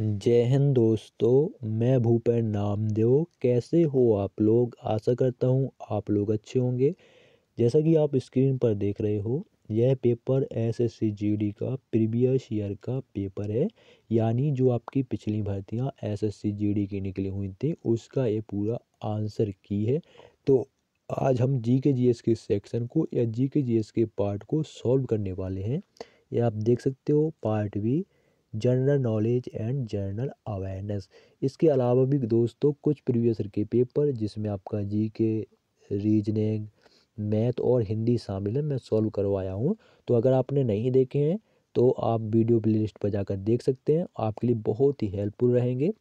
जय हिंद दोस्तों मैं भूपेन नामदेव कैसे हो आप लोग आशा करता हूँ आप लोग अच्छे होंगे जैसा कि आप स्क्रीन पर देख रहे हो यह पेपर एसएससी जीडी का प्रीवियस ईयर का पेपर है यानी जो आपकी पिछली भर्तियाँ एसएससी जीडी की निकली हुई थी उसका ये पूरा आंसर की है तो आज हम जी के जी एस के सेक्शन को या जी के जी एस के पार्ट को सॉल्व करने वाले हैं ये आप देख सकते हो पार्ट भी general knowledge and general awareness इसके अलावा भी दोस्तों कुछ प्रीवियस ईयर के पेपर जिसमें आपका जी के रीजनिंग मैथ और हिंदी शामिल है मैं सॉल्व करवाया हूँ तो अगर आपने नहीं देखे हैं तो आप वीडियो लिस्ट पर जाकर देख सकते हैं आपके लिए बहुत ही हेल्पफुल रहेंगे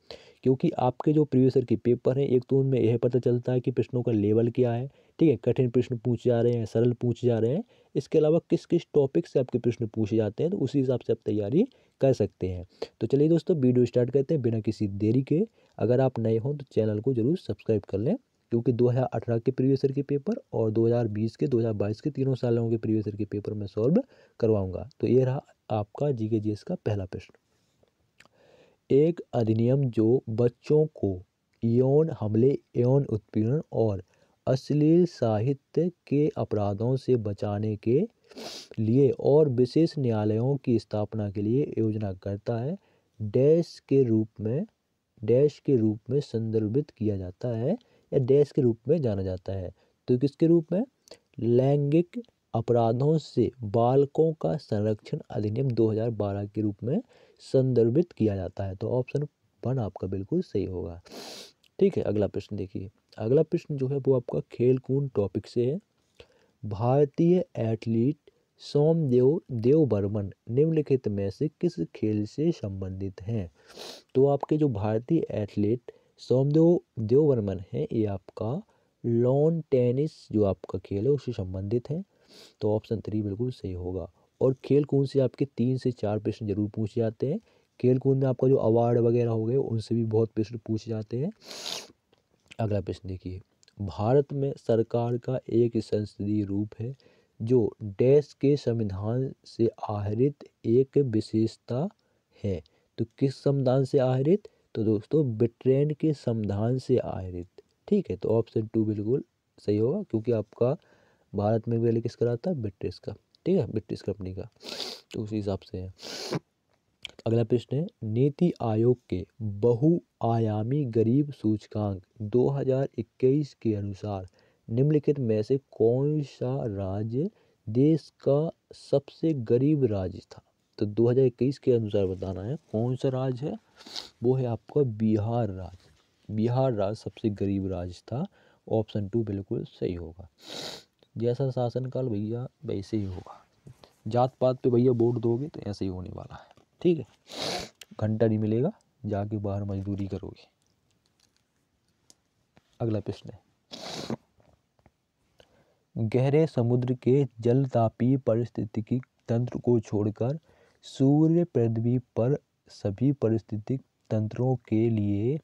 क्योंकि आपके जो प्रीवियस ईयर के पेपर हैं एक तो उनमें यह पता चलता है कि प्रश्नों का लेवल क्या है ठीक है कठिन प्रश्न पूछे जा रहे हैं सरल पूछे जा रहे हैं इसके अलावा किस किस टॉपिक से आपके प्रश्न पूछे जाते हैं तो उसी हिसाब से आप तैयारी कर सकते हैं तो चलिए दोस्तों वीडियो स्टार्ट करते हैं बिना किसी देरी के अगर आप नए हों तो चैनल को जरूर सब्सक्राइब कर लें क्योंकि 2018 के प्रीवियस के पेपर और 2020 के 2022 के तीनों सालों के प्रीवियसर के पेपर में सॉल्व करवाऊंगा तो ये रहा आपका जीके जीएस का पहला प्रश्न एक अधिनियम जो बच्चों को यौन हमले यौन उत्पीड़न और अश्लील साहित्य के अपराधों से बचाने के लिए और विशेष न्यायालयों की स्थापना के लिए योजना करता है डैश के रूप में डैश के रूप में संदर्भित किया जाता है या डैश के रूप में जाना जाता है तो किसके रूप में लैंगिक अपराधों से बालकों का संरक्षण अधिनियम 2012 के रूप में संदर्भित किया जाता है तो ऑप्शन वन आपका बिल्कुल सही होगा ठीक है अगला प्रश्न देखिए अगला प्रश्न जो है वो आपका खेल कूद टॉपिक से है भारतीय एथलीट सोमदेव देव बर्मन निम्नलिखित में से किस खेल से संबंधित हैं तो आपके जो भारतीय एथलीट सोमदेव देव बर्मन है ये आपका लॉन टेनिस जो आपका खेल है उससे संबंधित है तो ऑप्शन थ्री बिल्कुल सही होगा और खेल कूद से आपके तीन से चार प्रश्न जरूर पूछे जाते हैं खेल कूद में आपका जो अवार्ड वगैरह हो गए उनसे भी बहुत प्रश्न पूछे जाते हैं अगला प्रश्न देखिए भारत में सरकार का एक संसदीय रूप है जो डैश के संविधान से आहरित एक विशेषता है तो किस संविधान से आहरित तो दोस्तों ब्रिटेन के संविधान से आहरित ठीक है तो ऑप्शन टू बिल्कुल सही होगा क्योंकि आपका भारत में पहले किसका रहा था ब्रिटिश का ठीक है ब्रिटिश कंपनी का तो उसी हिसाब से है अगला प्रश्न है नीति आयोग के बहुआयामी गरीब सूचकांक 2021 के अनुसार निम्नलिखित में से कौन सा राज्य देश का सबसे गरीब राज्य था तो 2021 के अनुसार बताना है कौन सा राज्य है वो है आपका बिहार राज्य बिहार राज्य सबसे गरीब राज्य था ऑप्शन टू बिल्कुल सही होगा जैसा शासनकाल भैया वैसे ही होगा जात पात पे भैया वोट दोगे तो ऐसे ही होने वाला है ठीक है घंटा नहीं मिलेगा जाके बाहर मजदूरी करोगे अगला प्रश्न है गहरे समुद्र के जलतापी परिस्थितिकी तंत्र को छोड़कर सूर्य पृथ्वी पर सभी परिस्थितिक तंत्रों के लिए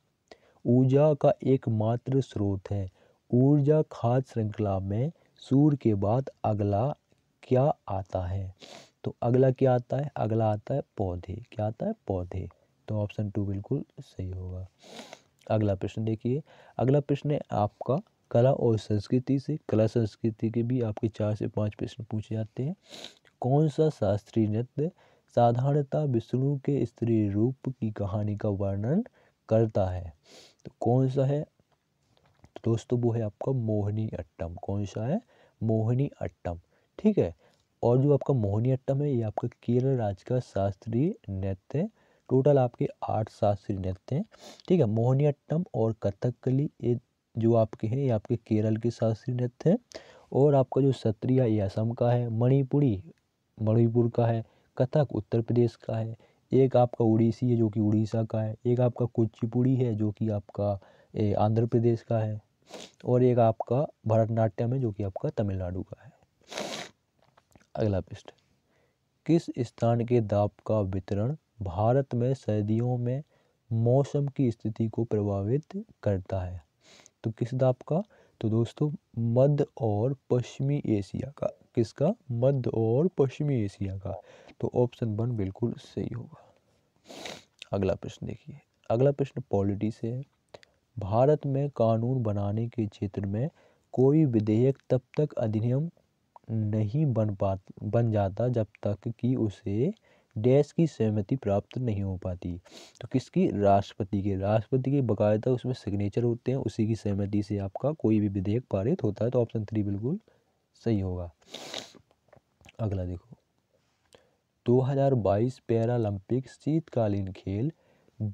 ऊर्जा का एकमात्र स्रोत है ऊर्जा खाद्य श्रृंखला में सूर्य के बाद अगला क्या आता है तो अगला क्या आता है अगला आता है पौधे क्या आता है पौधे तो ऑप्शन टू बिल्कुल सही होगा अगला प्रश्न देखिए अगला प्रश्न है आपका कला और संस्कृति से कला संस्कृति के भी आपके चार से पांच प्रश्न पूछे जाते हैं कौन सा शास्त्रीय नृत्य साधारणता विष्णु के स्त्री रूप की कहानी का वर्णन करता है तो कौन सा है दोस्तों वो है आपका मोहिनी अट्टम कौन सा है मोहिनी अट्टम ठीक है और जो आपका मोहिनीअट्टम है ये आपका केरल राज्य का शास्त्रीय नृत्य है टोटल आपके आठ शास्त्रीय नृत्य हैं ठीक है मोहनीअट्टम और कथकली ये जो आपके हैं ये आपके केरल के शास्त्रीय नृत्य हैं और आपका जो सत्रिया ये असम का है मणिपुरी मणिपुर का है कथक उत्तर प्रदेश का है एक आपका उड़ीसी है जो कि उड़ीसा का है एक आपका कुचिपुड़ी है जो कि आपका आंध्र प्रदेश का है और एक आपका भरतनाट्यम है जो कि आपका तमिलनाडु का है अगला पृष्ठ किस स्थान के दाब का वितरण भारत में सर्दियों में मौसम की स्थिति को प्रभावित करता है तो किस दाब का तो दोस्तों मध्य और पश्चिमी एशिया का किसका मध्य और पश्चिमी एशिया का तो ऑप्शन वन बिल्कुल सही होगा अगला प्रश्न देखिए अगला प्रश्न पॉलिटी से है भारत में कानून बनाने के क्षेत्र में कोई विधेयक तब तक अधिनियम नहीं बन पा बन जाता जब तक कि उसे डैश की सहमति प्राप्त नहीं हो पाती तो किसकी राष्ट्रपति के राष्ट्रपति के बकायदा उसमें सिग्नेचर होते हैं उसी की सहमति से आपका कोई भी विधेयक पारित होता है तो ऑप्शन थ्री बिल्कुल सही होगा अगला देखो 2022 पैरालंपिक शीतकालीन खेल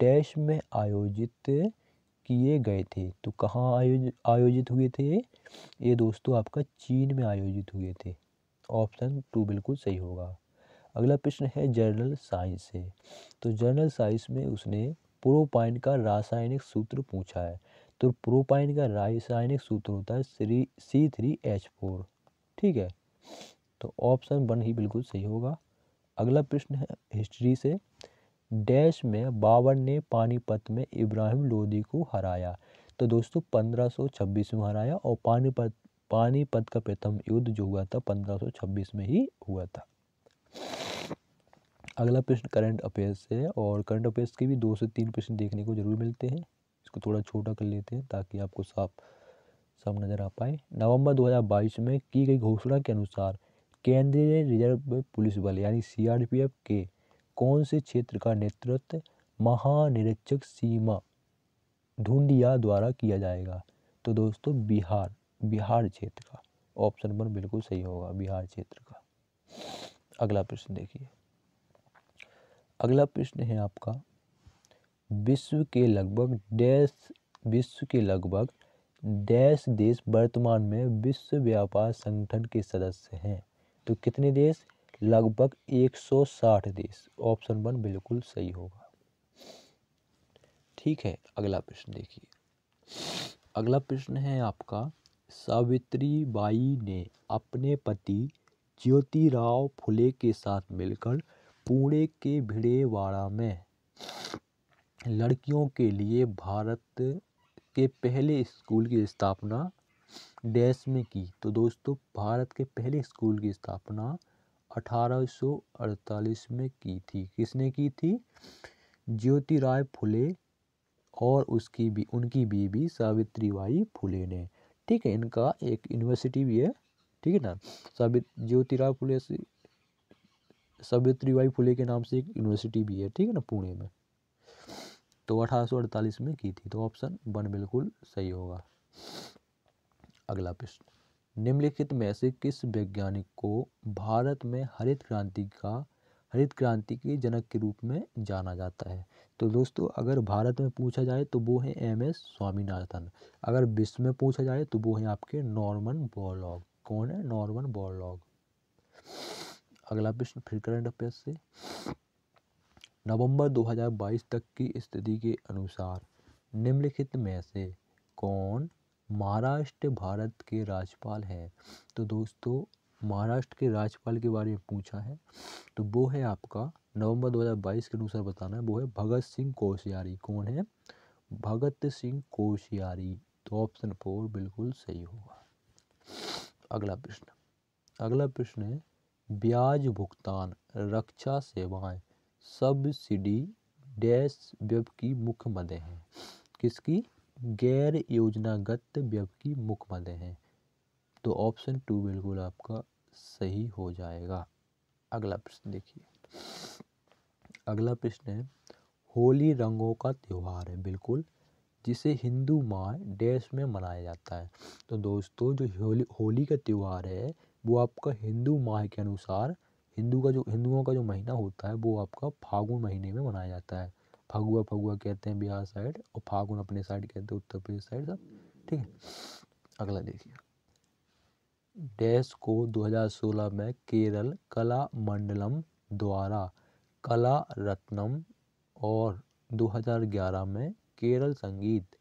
डैश में आयोजित किए गए थे तो कहाँ आयोजित आयोजित हुए थे ये दोस्तों आपका चीन में आयोजित हुए थे ऑप्शन टू बिल्कुल सही होगा अगला प्रश्न है जर्नल साइंस से तो जर्नल साइंस में उसने प्रोपाइन का रासायनिक सूत्र पूछा है तो प्रोपाइन का रासायनिक सूत्र होता है C C three H four ठीक है तो ऑप्शन वन ही बिल्कुल सही होगा अगला प्रश्न है हिस्ट्री से डैश में बाबर ने पानीपत में इब्राहिम लोदी को हराया तो दोस्तों 1526 में हराया और पानीपत पानीपत का प्रथम युद्ध जो हुआ था 1526 में ही हुआ था अगला प्रश्न करंट अफेयर्स से है और करंट अफेयर्स के भी दो से तीन प्रश्न देखने को जरूर मिलते हैं इसको थोड़ा छोटा कर लेते हैं ताकि आपको साफ सब नज़र आ पाए नवंबर 2022 में की गई घोषणा के अनुसार केंद्रीय रिजर्व पुलिस बल यानी सीआरपीएफ के कौन से क्षेत्र का नेतृत्व महानिरीक्षक सीमा ढूंढिया द्वारा किया जाएगा तो दोस्तों बिहार बिहार क्षेत्र का ऑप्शन नंबर बिल्कुल सही होगा बिहार क्षेत्र का अगला प्रश्न देखिए अगला प्रश्न है आपका विश्व के लगभग डैश विश्व के लगभग डैश देश वर्तमान में विश्व व्यापार संगठन के सदस्य हैं तो कितने देश लगभग 160 देश ऑप्शन वन बिल्कुल सही होगा ठीक है अगला प्रश्न देखिए अगला प्रश्न है आपका सावित्री बाई ने अपने पति ज्योतिराव फुले के साथ मिलकर पुणे के भिड़ेवाड़ा में लड़कियों के लिए भारत के पहले स्कूल की स्थापना डैश में की तो दोस्तों भारत के पहले स्कूल की स्थापना 1848 में की थी किसने की थी ज्योति राय फुले और उसकी भी उनकी बीवी सावित्री बाई फुले ने ठीक है इनका एक यूनिवर्सिटी भी है ठीक है ना सावित ज्योति राय फुले से सावित्री बाई फुले के नाम से एक यूनिवर्सिटी भी है ठीक है ना पुणे में तो 1848 में की थी तो ऑप्शन वन बिल्कुल सही होगा अगला प्रश्न निम्नलिखित में से किस वैज्ञानिक को भारत में हरित क्रांति का हरित क्रांति के जनक के रूप में जाना जाता है तो दोस्तों अगर भारत में पूछा जाए तो वो है एम एस स्वामीनाथन अगर विश्व में पूछा जाए तो वो है आपके नॉर्मन बोरलॉग कौन है नॉर्मन बोरलॉग अगला प्रश्न फिर करंट अफेयर्स से नवंबर 2022 तक की स्थिति के अनुसार निम्नलिखित में से कौन महाराष्ट्र भारत के राज्यपाल है तो दोस्तों महाराष्ट्र के राज्यपाल के बारे में पूछा है तो वो है आपका नवंबर 2022 के अनुसार बताना है वो है भगत सिंह कोश्यारी कौन है भगत सिंह कोश्यारी तो ऑप्शन फोर बिल्कुल सही होगा अगला प्रश्न अगला प्रश्न है ब्याज भुगतान रक्षा सेवाएं सब्सिडी डैश व्यव की मुख्य मदें हैं किसकी गैर योजनागत व्यक्ति मुख्य पद हैं तो ऑप्शन टू बिल्कुल आपका सही हो जाएगा अगला प्रश्न देखिए अगला प्रश्न है होली रंगों का त्यौहार है बिल्कुल जिसे हिंदू माह डैश में मनाया जाता है तो दोस्तों जो होली होली का त्यौहार है वो आपका हिंदू माह के अनुसार हिंदू का जो हिंदुओं का जो महीना होता है वो आपका फागुन महीने में मनाया जाता है फगुआ फगुआ कहते हैं बिहार साइड और फागुन अपने साइड कहते हैं उत्तर प्रदेश साइड सब ठीक है अगला देखिए डैश को 2016 में केरल कला मंडलम द्वारा कला रत्नम और 2011 में केरल संगीत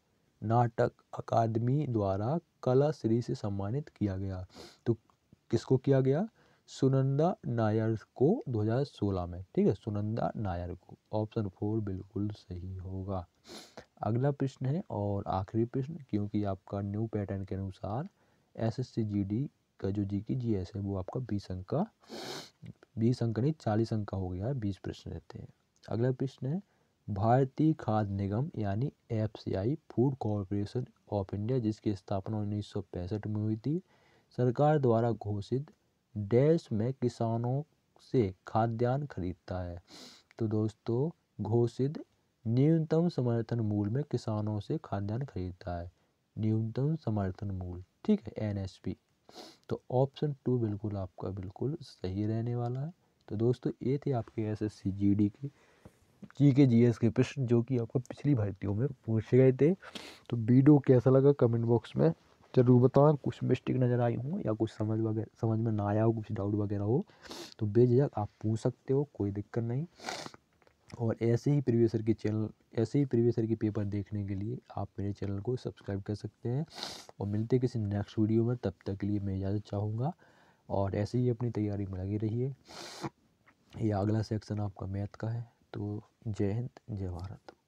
नाटक अकादमी द्वारा कला श्री से सम्मानित किया गया तो किसको किया गया सुनंदा नायर को 2016 में ठीक है सुनंदा नायर को ऑप्शन फोर बिल्कुल सही होगा अगला प्रश्न है और आखिरी प्रश्न क्योंकि आपका न्यू पैटर्न के अनुसार S S C G D का जो जी की जी एस है वो आपका बीस अंक का बीस अंक नहीं चालीस अंक का हो गया है बीस प्रश्न रहते हैं अगला प्रश्न है भारतीय खाद्य निगम यानी F C I food corporation of India जिसकी स्थापना उन्नीस सौ पैंसठ में हुई थी सरकार द्वारा घोषित देश में किसानों से खाद्यान्न खरीदता है तो दोस्तों घोषित न्यूनतम समर्थन मूल्य में किसानों से खाद्यान्न खरीदता है न्यूनतम समर्थन मूल्य ठीक है एन तो ऑप्शन टू बिल्कुल आपका बिल्कुल सही रहने वाला है तो दोस्तों ये थे आपके S S C G D के जी के जी एस के प्रश्न जो कि आपको पिछली भर्तियों में पूछे गए थे तो वीडियो कैसा लगा कमेंट बॉक्स में जरूर बताएं कुछ मिस्टेक नज़र आई हो या कुछ समझ वगैरह समझ में ना आया हो कुछ डाउट वगैरह हो तो बेझिझक आप पूछ सकते हो कोई दिक्कत नहीं और ऐसे ही प्रीवियसर के चैनल ऐसे ही प्रीवियसर के पेपर देखने के लिए आप मेरे चैनल को सब्सक्राइब कर सकते हैं और मिलते किसी नेक्स्ट वीडियो में तब तक के लिए मैं इजाज़त चाहूँगा और ऐसे ही अपनी तैयारी में लगी रहिए यह अगला सेक्शन आपका मैथ का है तो जय हिंद जय भारत